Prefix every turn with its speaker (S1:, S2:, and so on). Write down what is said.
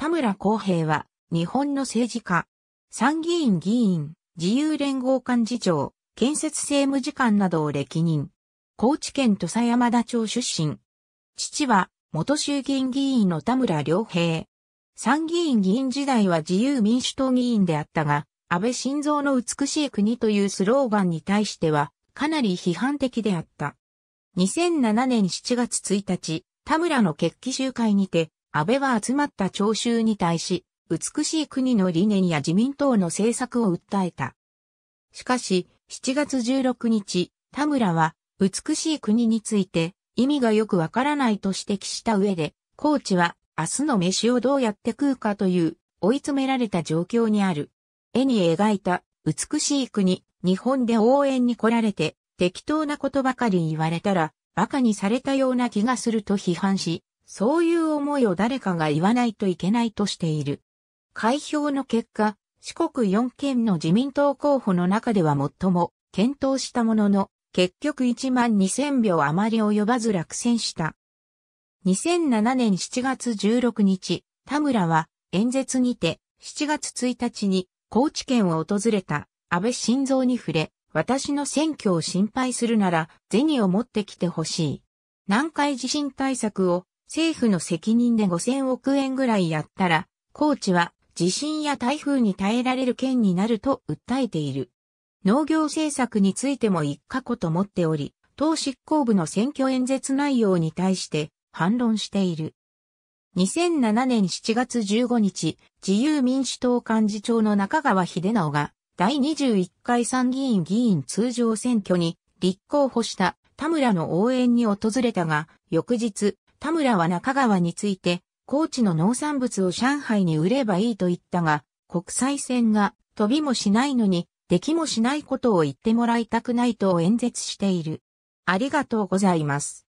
S1: 田村公平は、日本の政治家、参議院議員、自由連合幹事長、建設政務次官などを歴任。高知県土佐山田町出身。父は、元衆議院議員の田村良平。参議院議員時代は自由民主党議員であったが、安倍晋三の美しい国というスローガンに対しては、かなり批判的であった。2007年7月1日、田村の決起集会にて、安倍は集まった聴衆に対し、美しい国の理念や自民党の政策を訴えた。しかし、7月16日、田村は、美しい国について、意味がよくわからないと指摘した上で、コーチは、明日の飯をどうやって食うかという、追い詰められた状況にある。絵に描いた、美しい国、日本で応援に来られて、適当なことばかり言われたら、馬鹿にされたような気がすると批判し、そういう思いを誰かが言わないといけないとしている。開票の結果、四国四県の自民党候補の中では最も検討したものの、結局1万2000票余り及ばず落選した。2007年7月16日、田村は演説にて7月1日に高知県を訪れた安倍晋三に触れ、私の選挙を心配するなら銭を持ってきてほしい。南海地震対策を政府の責任で5000億円ぐらいやったら、高知は地震や台風に耐えられる県になると訴えている。農業政策についても一過去と思っており、党執行部の選挙演説内容に対して反論している。2007年7月15日、自由民主党幹事長の中川秀直が、第21回参議院議員通常選挙に立候補した田村の応援に訪れたが、翌日、田村は中川について、高知の農産物を上海に売ればいいと言ったが、国際線が飛びもしないのに、出来もしないことを言ってもらいたくないと演説している。ありがとうございます。